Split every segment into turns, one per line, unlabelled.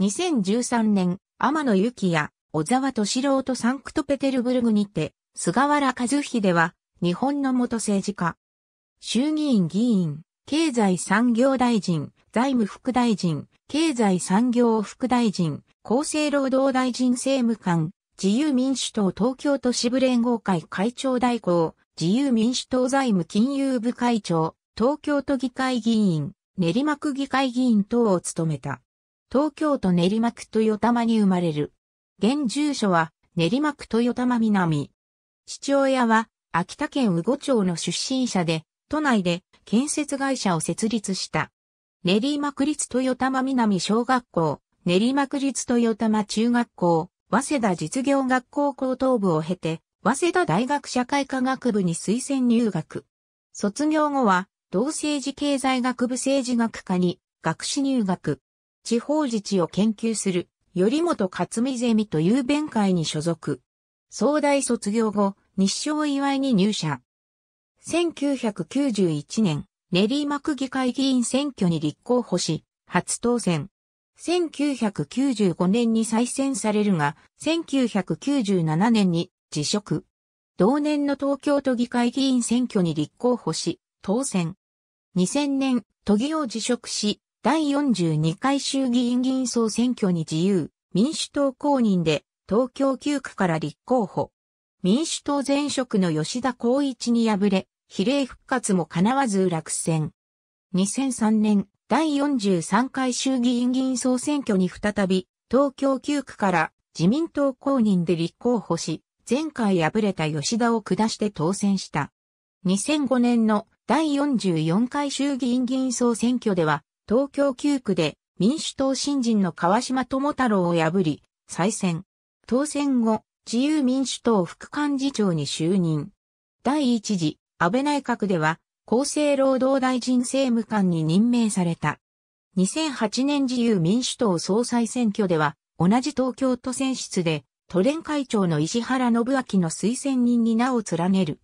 2013年、天野幸也、小沢敏郎とサンクトペテルブルグにて、菅原和秀は、日本の元政治家。衆議院議員、経済産業大臣、財務副大臣、経済産業副大臣、厚生労働大臣政務官、自由民主党東京都支部連合会会長代行、自由民主党財務金融部会長、東京都議会議員、練馬区議会議員等を務めた。東京都練馬区豊玉に生まれる。現住所は練馬区豊玉南。父親は秋田県宇後町の出身者で、都内で建設会社を設立した。練馬区立豊玉南小学校、練馬区立豊玉中学校、早稲田実業学校高等部を経て、早稲田大学社会科学部に推薦入学。卒業後は、同政治経済学部政治学科に学士入学。地方自治を研究する、頼本勝美ゼミという弁会に所属。総大卒業後、日照祝いに入社。1991年、練馬区議会議員選挙に立候補し、初当選。1995年に再選されるが、1997年に辞職。同年の東京都議会議員選挙に立候補し、当選。2000年、都議を辞職し、第42回衆議院議員総選挙に自由、民主党公認で東京9区から立候補。民主党前職の吉田光一に敗れ、比例復活も叶わず落選。2003年、第43回衆議院議員総選挙に再び、東京9区から自民党公認で立候補し、前回敗れた吉田を下して当選した。2005年の第44回衆議院議員総選挙では、東京9区で民主党新人の川島智太郎を破り、再選。当選後、自由民主党副幹事長に就任。第一次、安倍内閣では、厚生労働大臣政務官に任命された。2008年自由民主党総裁選挙では、同じ東京都選出で、都連会長の石原信明の推薦人に名を連ねる。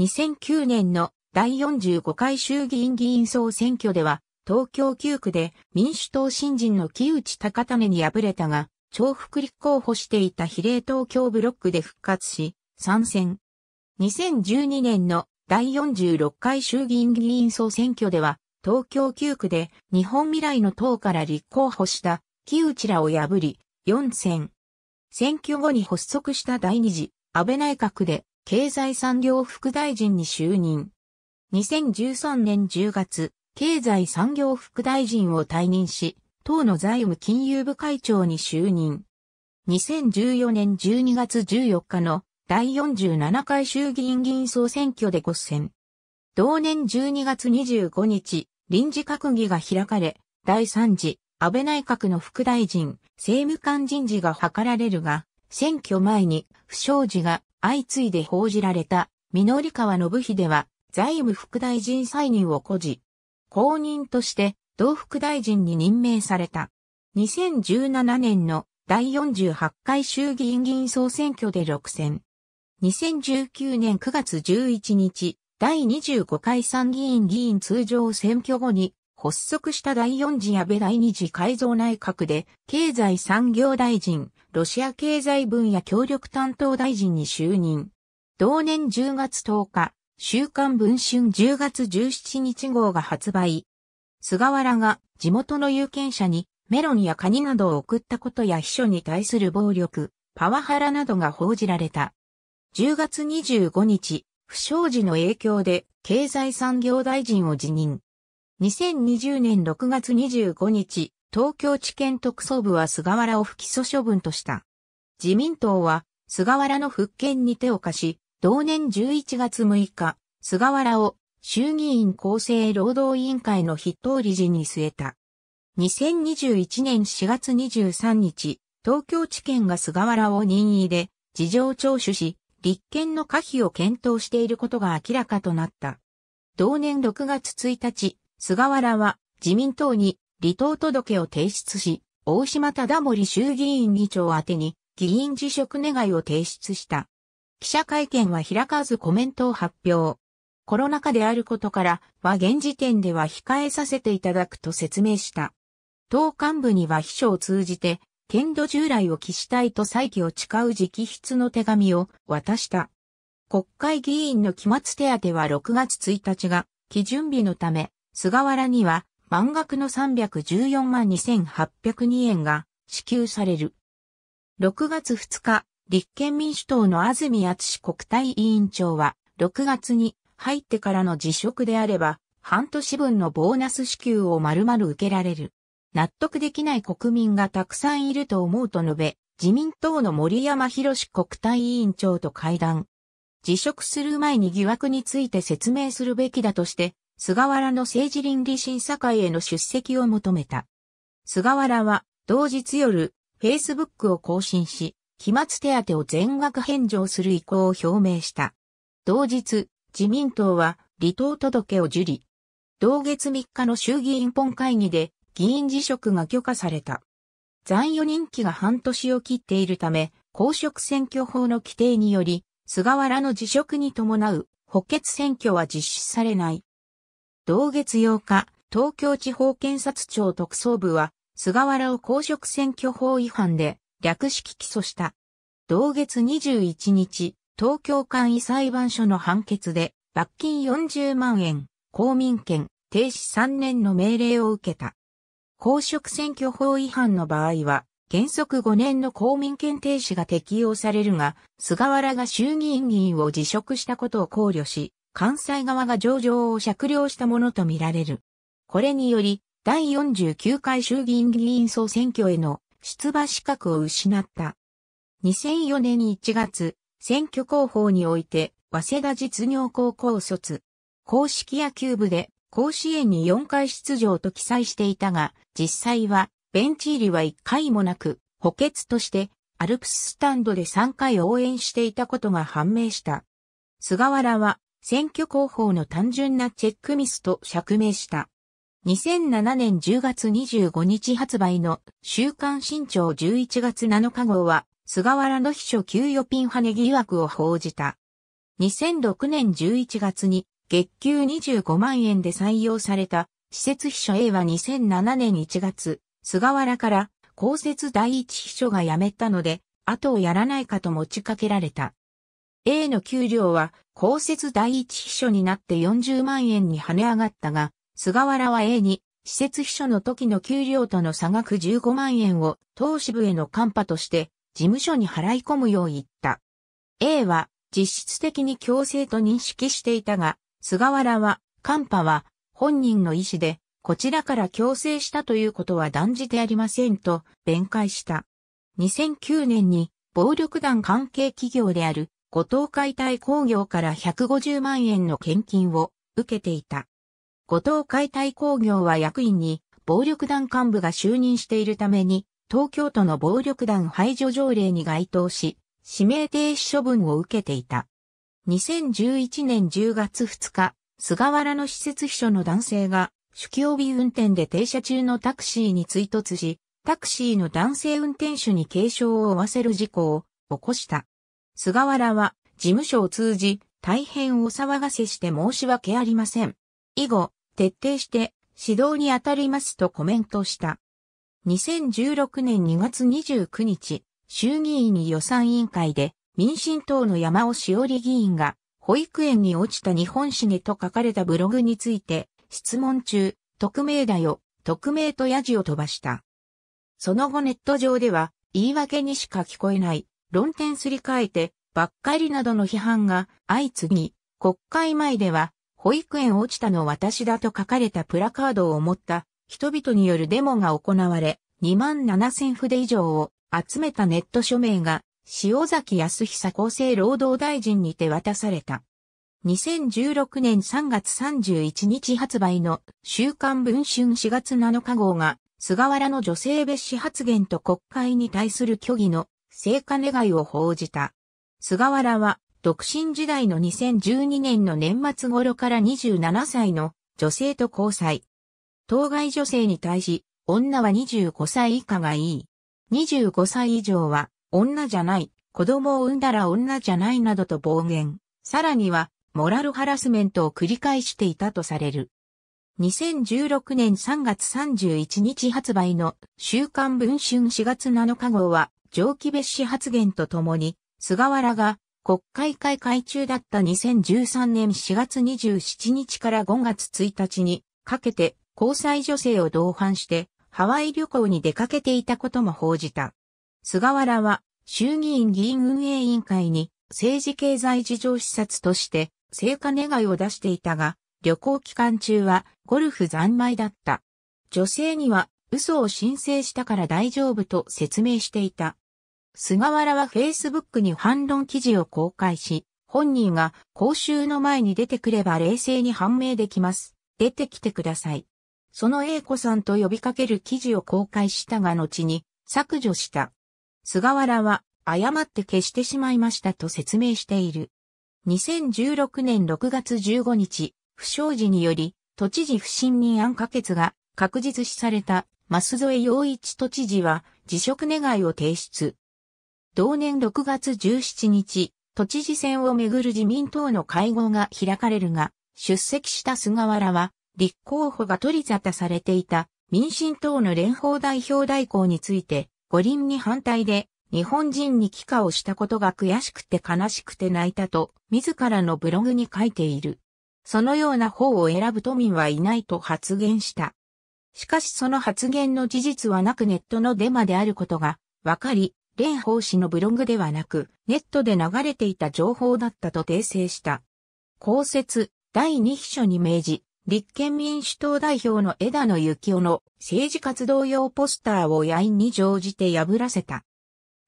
2009年の第45回衆議院議員総選挙では、東京9区で民主党新人の木内高種に敗れたが、重複立候補していた比例東京ブロックで復活し、参戦。2012年の第46回衆議院議員総選挙では、東京9区で日本未来の党から立候補した木内らを破り、4選。選挙後に発足した第二次安倍内閣で経済産業副大臣に就任。2013年10月、経済産業副大臣を退任し、党の財務金融部会長に就任。2014年12月14日の第47回衆議院議員総選挙でご選。同年12月25日、臨時閣議が開かれ、第3次、安倍内閣の副大臣、政務官人事が図られるが、選挙前に不祥事が相次いで報じられた、緑川信秀は財務副大臣再任を誇示。公認として同副大臣に任命された。2017年の第48回衆議院議員総選挙で6選。2019年9月11日、第25回参議院議員通常選挙後に発足した第4次安倍第2次改造内閣で経済産業大臣、ロシア経済分野協力担当大臣に就任。同年10月10日、週刊文春10月17日号が発売。菅原が地元の有権者にメロンやカニなどを送ったことや秘書に対する暴力、パワハラなどが報じられた。10月25日、不祥事の影響で経済産業大臣を辞任。2020年6月25日、東京地検特捜部は菅原を不起訴処分とした。自民党は菅原の復権に手を貸し、同年11月6日、菅原を衆議院厚生労働委員会の筆頭理事に据えた。2021年4月23日、東京地検が菅原を任意で事情聴取し、立憲の可否を検討していることが明らかとなった。同年6月1日、菅原は自民党に離党届を提出し、大島忠盛衆議院議長宛に議員辞職願を提出した。記者会見は開かずコメントを発表。コロナ禍であることからは現時点では控えさせていただくと説明した。党幹部には秘書を通じて、剣道従来を期したいと再起を誓う直筆の手紙を渡した。国会議員の期末手当は6月1日が基準日のため、菅原には満額の314万2802円が支給される。6月2日、立憲民主党の安住厚国対委員長は、6月に入ってからの辞職であれば、半年分のボーナス支給を丸々受けられる。納得できない国民がたくさんいると思うと述べ、自民党の森山博国対委員長と会談。辞職する前に疑惑について説明するべきだとして、菅原の政治倫理審査会への出席を求めた。菅原は、同日夜、Facebook を更新し、期末手当を全額返上する意向を表明した。同日、自民党は離党届を受理。同月3日の衆議院本会議で議員辞職が許可された。残余任期が半年を切っているため、公職選挙法の規定により、菅原の辞職に伴う補欠選挙は実施されない。同月8日、東京地方検察庁特捜部は、菅原を公職選挙法違反で略式起訴した。同月21日、東京簡易裁判所の判決で罰金40万円、公民権停止3年の命令を受けた。公職選挙法違反の場合は、原則5年の公民権停止が適用されるが、菅原が衆議院議員を辞職したことを考慮し、関西側が上場を酌量したものとみられる。これにより、第49回衆議院議員総選挙への出馬資格を失った。2004年1月、選挙広報において、早稲田実業高校卒。公式野球部で甲子園に4回出場と記載していたが、実際はベンチ入りは1回もなく、補欠としてアルプススタンドで3回応援していたことが判明した。菅原は選挙広報の単純なチェックミスと釈明した。2007年10月25日発売の週刊新潮11月7日号は菅原の秘書給与ピンハネ疑惑を報じた。2006年11月に月給25万円で採用された施設秘書 A は2007年1月、菅原から公設第一秘書が辞めたので、後をやらないかと持ちかけられた。A の給料は公設第一秘書になって40万円に跳ね上がったが、菅原は A に施設秘書の時の給料との差額15万円を投資部へのカンとして事務所に払い込むよう言った。A は実質的に強制と認識していたが、菅原は、カ波は本人の意思で、こちらから強制したということは断じてありませんと弁解した。2009年に暴力団関係企業である後藤解体工業から150万円の献金を受けていた。後藤解体工業は役員に暴力団幹部が就任しているために東京都の暴力団排除条例に該当し、指名停止処分を受けていた。2011年10月2日、菅原の施設秘書の男性が、酒気帯運転で停車中のタクシーに追突し、タクシーの男性運転手に軽傷を負わせる事故を起こした。菅原は事務所を通じ大変お騒がせして申し訳ありません。以後、徹底して指導に当たりますとコメントした。2016年2月29日、衆議院に予算委員会で民進党の山尾しおり議員が保育園に落ちた日本にと書かれたブログについて質問中、匿名だよ、匿名とヤジを飛ばした。その後ネット上では言い訳にしか聞こえない、論点すり替えてばっかりなどの批判が相次ぎ、国会前では保育園落ちたの私だと書かれたプラカードを持った人々によるデモが行われ、2万7000筆以上を集めたネット署名が、塩崎康久厚生労働大臣にて渡された。2016年3月31日発売の週刊文春4月7日号が菅原の女性蔑視発言と国会に対する虚偽の成果願いを報じた。菅原は独身時代の2012年の年末頃から27歳の女性と交際。当該女性に対し、女は25歳以下がいい。25歳以上は、女じゃない、子供を産んだら女じゃないなどと暴言。さらには、モラルハラスメントを繰り返していたとされる。2016年3月31日発売の週刊文春4月7日号は、上記別紙発言とともに、菅原が国会開会中だった2013年4月27日から5月1日にかけて交際女性を同伴してハワイ旅行に出かけていたことも報じた。菅原は衆議院議員運営委員会に政治経済事情視察として成果願いを出していたが、旅行期間中はゴルフ残米だった。女性には嘘を申請したから大丈夫と説明していた。菅原は Facebook に反論記事を公開し、本人が講習の前に出てくれば冷静に判明できます。出てきてください。その英子さんと呼びかける記事を公開したが後に削除した。菅原は誤って消してしまいましたと説明している。2016年6月15日、不祥事により、都知事不信任案可決が確実視された舛添洋一都知事は辞職願を提出。同年6月17日、都知事選をめぐる自民党の会合が開かれるが、出席した菅原は立候補が取り沙汰されていた民進党の連邦代表代行について、五輪に反対で日本人に帰化をしたことが悔しくて悲しくて泣いたと、自らのブログに書いている。そのような方を選ぶ都民はいないと発言した。しかしその発言の事実はなくネットのデマであることが分かり、蓮舫氏のブログではなく、ネットで流れていた情報だったと訂正した。公設第二秘書に命じ、立憲民主党代表の枝野幸男の政治活動用ポスターを野員に乗じて破らせた。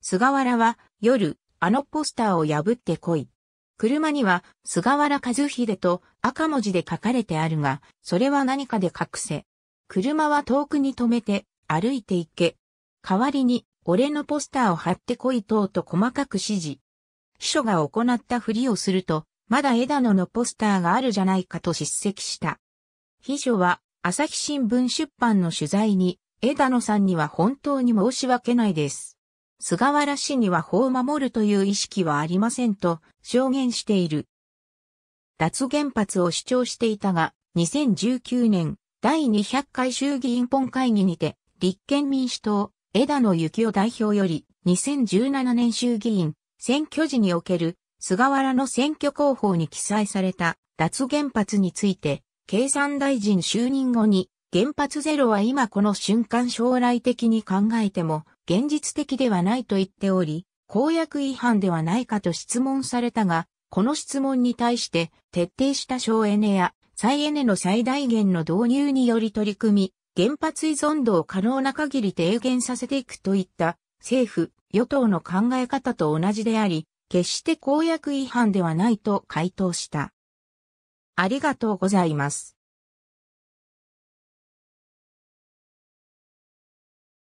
菅原は夜、あのポスターを破ってこい。車には菅原和秀と赤文字で書かれてあるが、それは何かで隠せ。車は遠くに止めて歩いて行け。代わりに俺のポスターを貼ってこい等と細かく指示。秘書が行ったふりをすると、まだ枝野のポスターがあるじゃないかと叱責した。秘書は、朝日新聞出版の取材に、枝野さんには本当に申し訳ないです。菅原氏には法を守るという意識はありませんと証言している。脱原発を主張していたが、2019年第200回衆議院本会議にて、立憲民主党、枝野幸男代表より、2017年衆議院選挙時における菅原の選挙広報に記載された脱原発について、経産大臣就任後に、原発ゼロは今この瞬間将来的に考えても現実的ではないと言っており、公約違反ではないかと質問されたが、この質問に対して徹底した省エネや再エネの最大限の導入により取り組み、原発依存度を可能な限り低減させていくといった政府、与党の考え方と同じであり、決して公約違反ではないと回答した。ありがとうございます。